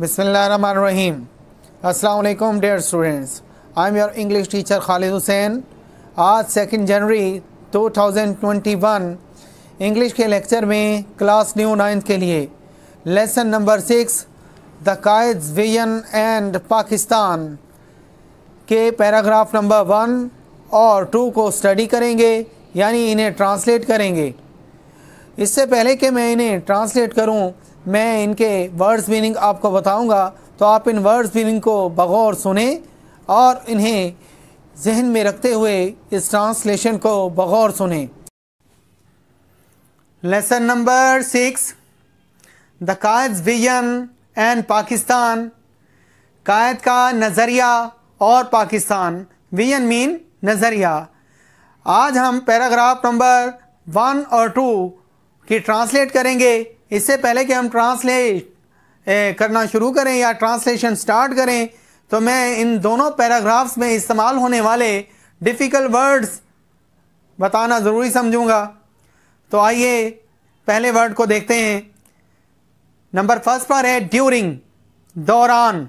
Bismillahirrahmanirrahim. Assalamu alaikum dear students. I am your English teacher Khalid Hussain. आज second जनवरी 2021 English के lecture में class new ninth के लिए lesson number six the Quaid vision and Pakistan के paragraph number one और two को study करेंगे यानी इन्हें ट्रांसलेट करेंगे इससे पहले कि मैं इन्हें ट्रांसलेट करूँ मैं इनके वर्ड्स मीनिंग आपको बताऊंगा तो आप इन वर्ड्स मीनिंग को बगौर सुने और इन्हें जहन में रखते हुए इस ट्रांसलेशन को बगौर सुने lesson number six the Quaid vision and Pakistan Quaid का नज़रिया और पाकिस्तान विजन मीन नज़रिया आज हम पैराग्राफ नंबर वन और टू की ट्रांसलेट करेंगे इससे पहले कि हम ट्रांसलेट करना शुरू करें या ट्रांसलेशन स्टार्ट करें तो मैं इन दोनों पैराग्राफ्स में इस्तेमाल होने वाले डिफ़िकल्ट वर्ड्स बताना ज़रूरी समझूंगा तो आइए पहले वर्ड को देखते हैं नंबर फर्स्ट पर है ड्यूरिंग दौरान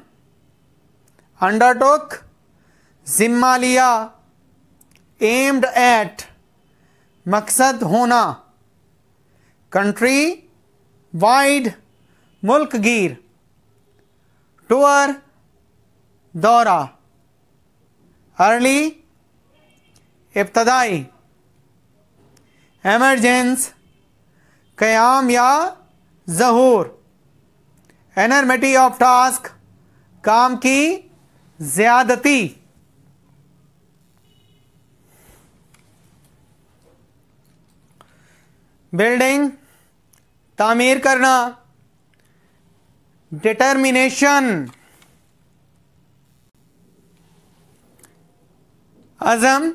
अंडरटोक जिम्मा लिया एम्ड एट मकसद होना कंट्री वाइड गिर टूअर दौरा अर्ली इब्तदाई एमरजेंस क़याम या जहूर एनर्मेटी ऑफ टास्क काम की ज़्यादती बिल्डिंग तामीर करना डिटर्मिनेशन अजम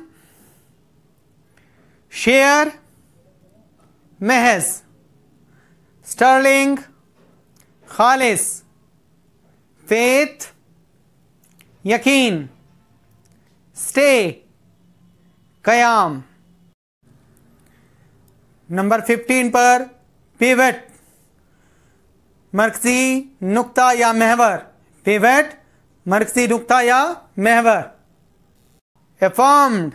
शेयर महज स्टर्लिंग खालिस फेथ यकीन स्टे कयाम नंबर फिफ्टीन पर पिवट मरकजी नुक्ता या महवर पिवट मरकजी नुक्ता या महवर एफॉर्म्ड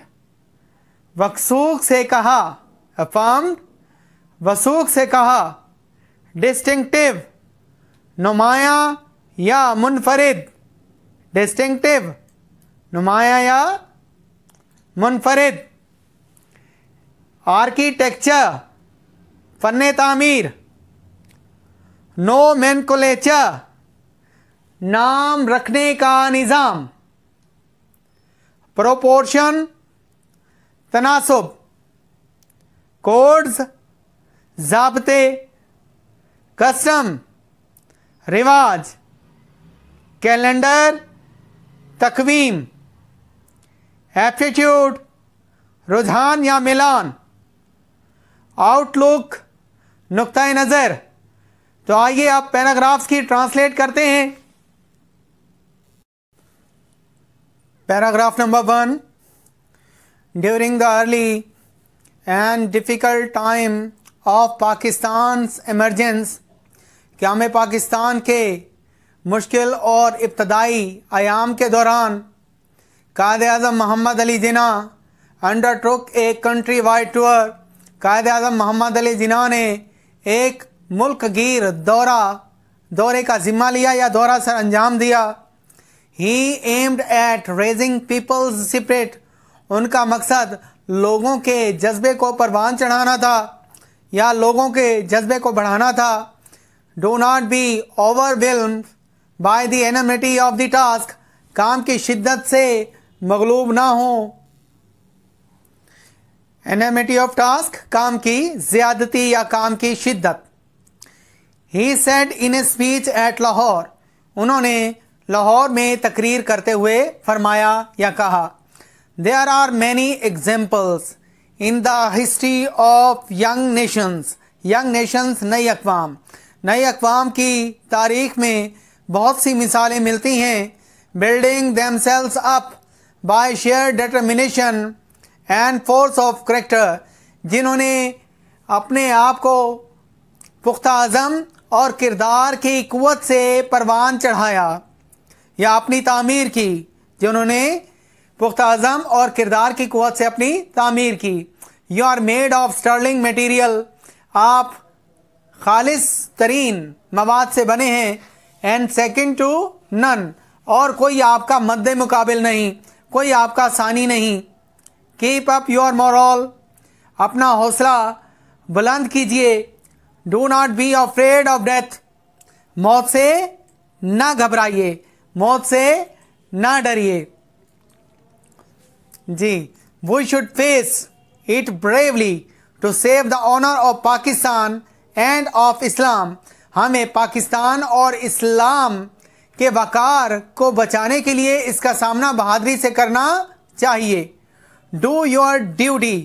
वसूख से कहा एफॉर्म्ड वसूख से कहा डिस्टिंक्टिव नुमाया या मुनफरिद डिस्टिंक्टिव नुमाया या मुनफरिद आर्किटेक्चर फन तामीर नो मैनकोलेचर नाम रखने का निज़ाम प्रोपोर्शन तनासब कोड्स जबते कस्टम रिवाज कैलेंडर तकवीम एप्टीट्यूड रुझान या मिलान आउटलुक नुकतः नज़र तो आइए आप पैराग्राफ्स की ट्रांसलेट करते हैं paragraph number one during the early and difficult time of Pakistan emergence क्या मैं पाकिस्तान के मुश्किल और इब्तदाई आयाम के दौरान Quaid Azam Mohammad Ali Jinnah undertook a country wide tour Quaid Azam Mohammad Ali जिना ने एक मुल्क गिर दौरा दौरे का जिम्मा लिया या दौरा सर अंजाम दिया he aimed at raising people's spirit उनका मकसद लोगों के जज्बे को परवान चढ़ाना था या लोगों के जज्बे को बढ़ाना था do not be overwhelmed by the enormity of the task काम की शिद्दत से मगलूब ना हों एनामिटी ऑफ टास्क काम की ज्यादती या काम की शिद्दत he said in a speech at Lahore उन्होंने लाहौर में तकरीर करते हुए फरमाया या कहा there are many examples in the history of young nations young nations नई अकवाम नई अकवाम की तारीख में बहुत सी मिसालें मिलती हैं building themselves up by sheer determination and force of character जिन्होंने अपने आप को पुख्ता अज़म और किरदार की कुत से परवान चढ़ाया या अपनी तामीर की जिन्होंने पुख्ता अज़म और किरदार की कुत से अपनी तामीर की you are made of sterling material आप खालिस तरीन मवाद से बने हैं एंड सेकंड टू नन और कोई आपका मद्द मुकाबिल नहीं कोई आपका सानी नहीं कीप अप योर मॉरल अपना हौसला बुलंद कीजिए do not be afraid of death मौत से ना घबराइए मौत से ना डरिए जी we should face it bravely to save the honour of Pakistan and of Islam हमें पाकिस्तान और इस्लाम के वकार को बचाने के लिए इसका सामना बहादुरी से करना चाहिए डू योर ड्यूटी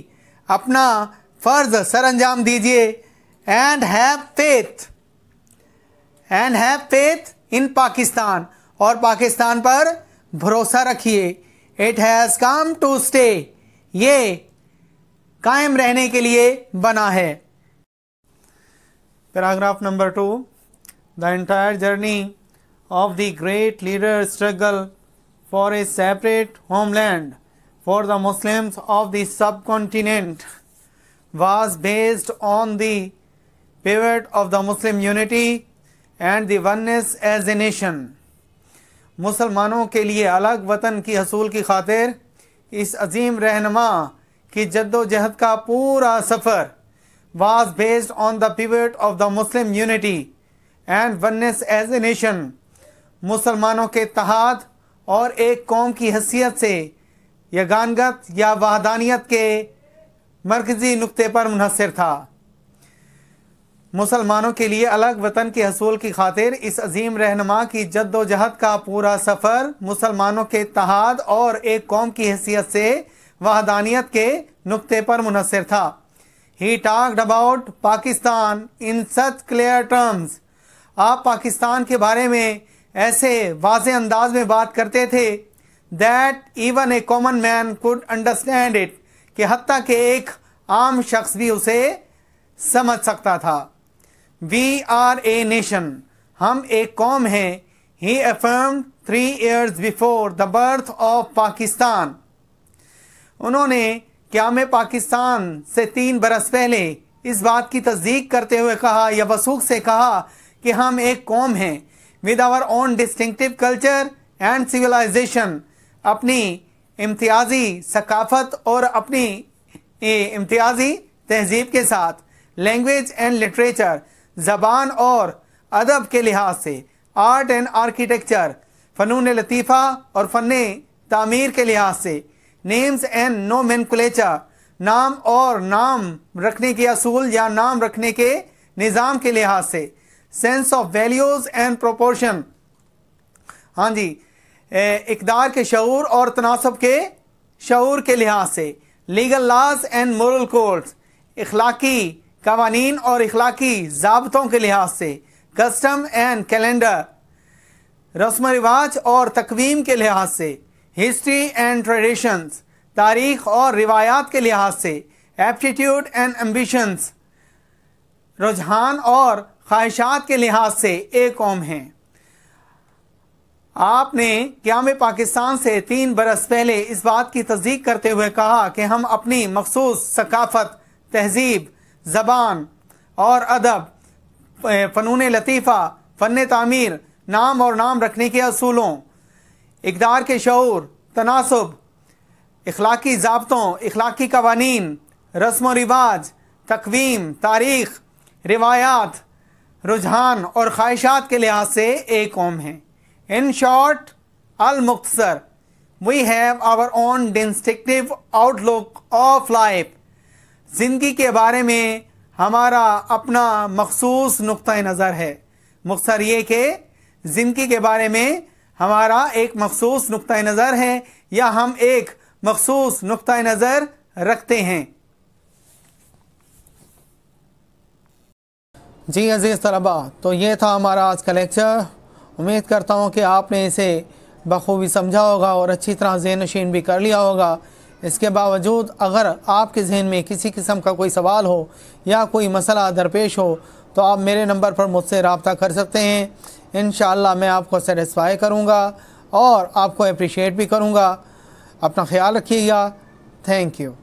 अपना फर्ज सर अंजाम दीजिए and have faith and have faith in Pakistan और पाकिस्तान पर भरोसा रखिए it has come to stay ये कायम रहने के लिए बना है paragraph number two the entire journey of the great leader struggle for a separate homeland for the Muslims of the subcontinent was based on the pivot of the Muslim unity and the oneness as a nation. मुसलमानों के लिए अलग वतन की हसूल की खातिर इस अजीम रहनमा की जद्दोजहद ka pura safar was based on the pivot of the Muslim unity and oneness as a nation musalmanon ke tahad aur ek कौम ki haisiyat se यगानगत या वाहदानियत के मरकज़ी नुकते पर मुनहसर था मुसलमानों के लिए अलग वतन के हसूल की खातिर इस अजीम रहनमा की जद्दोजहद का पूरा सफ़र मुसलमानों के तहाद और एक कौम की हैसियत से वाहदानियत के नुकते पर मुनसर था he talked about Pakistan in such clear terms आप पाकिस्तान के बारे में ऐसे वाज अंदाज में बात करते थे that even a common man could understand it कि हती के एक आम शख्स भी उसे समझ सकता था वी आर ए नेशन हम एक कौम हैं he affirmed three years before the birth of Pakistan उन्होंने क्या में पाकिस्तान से तीन बरस पहले इस बात की तस्दीक करते हुए कहा या वसूख से कहा कि हम एक कौम हैं with our own distinctive culture and civilisation अपनी इम्तियाजी सकाफत और अपनी इम्तियाजी तहजीब के साथ लैंग्वेज एंड लिटरेचर ज़बान और अदब के लिहाज से आर्ट एंड आर्किटेक्चर फ़नून लतीफ़ा और फ़न तामीर के लिहाज से नेम्स एंड नो मैनकुलेचर नाम और नाम रखने के असूल या नाम रखने के निज़ाम के लिहाज से sense of values and proportion हाँ जी इकदार के शूर और तनासब के शूर के लिहाज से लीगल लाज एंड मोरल कोर्ट इखलाकी कवानी और इखलाकी जबतों के लिहाज से कस्टम एंड कैलेंडर रस्म रिवाज और तकवीम के लिहाज से हिस्ट्री एंड ट्रेडिशंस तारीख और रिवायात के लिहाज से एप्टीट्यूड एंड एम्बिशंस रुझान और ख्वाहिशात के लिहाज से एक कौम हैं आपने क्या में पाकिस्तान से तीन बरस पहले इस बात की तस्दीक करते हुए कहा कि हम अपनी मखसूस सकाफत तहजीब ज़बान और अदब फ़नून लतीफ़ा फ़न तमीर नाम और नाम रखने के असूलों इकदार के शूर तनासब इखलाकी जबतों इखलाकी कवानी रस्म व रिवाज तकवीम तारीख़ रिवायात रुझान और ख्वाहिशात के लिहाज से एक कौम है इन शॉर्ट अल Muqtasar, we have our own distinctive outlook of life ज़िंदगी के बारे में हमारा अपना मखसूस नुक़ नज़र है मुख्तर ये कि ज़िंदगी के बारे में हमारा एक मखसूस नुक़ नज़र है या हम एक मखसूस नुक़ नज़र रखते हैं जी अज़ीज़ तलबा तो ये था हमारा आज का लेक्चर उम्मीद करता हूँ कि आपने इसे बखूबी समझा होगा और अच्छी तरह जहन नशीन भी कर लिया होगा इसके बावजूद अगर आपके जहन में किसी किस्म का कोई सवाल हो या कोई मसला दरपेश हो तो आप मेरे नंबर पर मुझसे रबता कर सकते हैं इन मैं आपको सेटिसफाई करूँगा और आपको अप्रिशिएट भी करूँगा अपना ख्याल रखिएगा थैंक यू